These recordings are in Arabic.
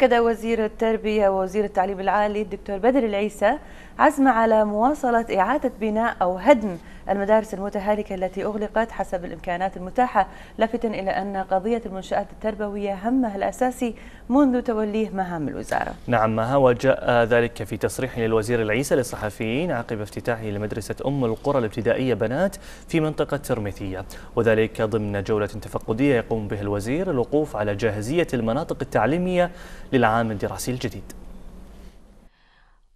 أكد وزير التربية ووزير التعليم العالي الدكتور بدر العيسى عزم على مواصلة إعادة بناء أو هدم المدارس المتهالكة التي أغلقت حسب الإمكانات المتاحة لافتا إلى أن قضية المنشآت التربوية همها الأساسي منذ توليه مهام الوزارة نعم مها وجاء ذلك في تصريح للوزير العيسى للصحفيين عقب افتتاحه لمدرسة أم القرى الابتدائية بنات في منطقة ترمثية وذلك ضمن جولة تفقدية يقوم بها الوزير الوقوف على جاهزية المناطق التعليمية للعام الدراسي الجديد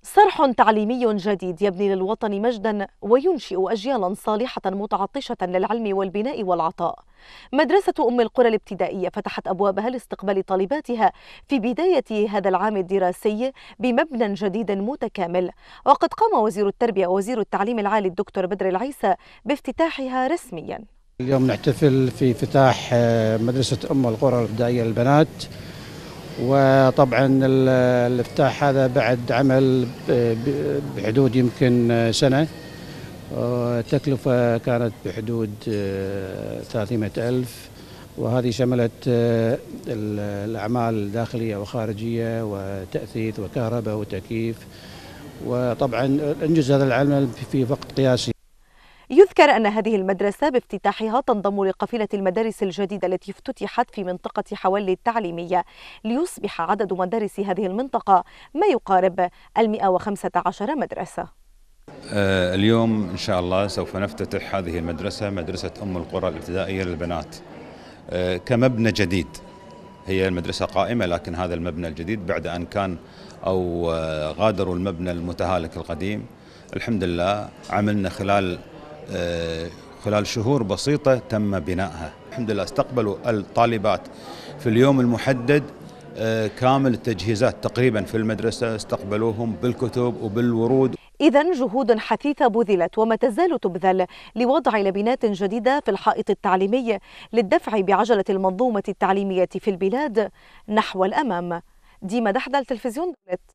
صرح تعليمي جديد يبني للوطن مجدا وينشئ اجيالا صالحه متعطشه للعلم والبناء والعطاء. مدرسه ام القرى الابتدائيه فتحت ابوابها لاستقبال طالباتها في بدايه هذا العام الدراسي بمبنى جديد متكامل، وقد قام وزير التربيه ووزير التعليم العالي الدكتور بدر العيسى بافتتاحها رسميا. اليوم نحتفل في افتتاح مدرسه ام القرى الابتدائيه للبنات وطبعا الافتتاح هذا بعد عمل بحدود يمكن سنه التكلفه كانت بحدود 300 آه، ألف وهذه شملت آه، الأعمال الداخلية وخارجية وتأثيث وكهرباء وتكييف وطبعا انجز هذا العمل في وقت قياسي يذكر أن هذه المدرسة بافتتاحها تنضم لقافلة المدارس الجديدة التي افتتحت في منطقة حولي التعليمية ليصبح عدد مدارس هذه المنطقة ما يقارب المئة وخمسة عشر مدرسة آه، اليوم إن شاء الله سوف نفتتح هذه المدرسة مدرسة أم القرى الابتدائية للبنات آه، كمبنى جديد هي المدرسة قائمة لكن هذا المبنى الجديد بعد أن كان أو آه، غادروا المبنى المتهالك القديم الحمد لله عملنا خلال خلال شهور بسيطة تم بنائها الحمد لله استقبلوا الطالبات في اليوم المحدد آه، كامل التجهيزات تقريبا في المدرسة استقبلوهم بالكتب وبالورود إذا جهود حثيثة بذلت وما تزال تبذل لوضع لبنات جديدة في الحائط التعليمي للدفع بعجلة المنظومة التعليمية في البلاد نحو الأمام ديما مدحدة التلفزيون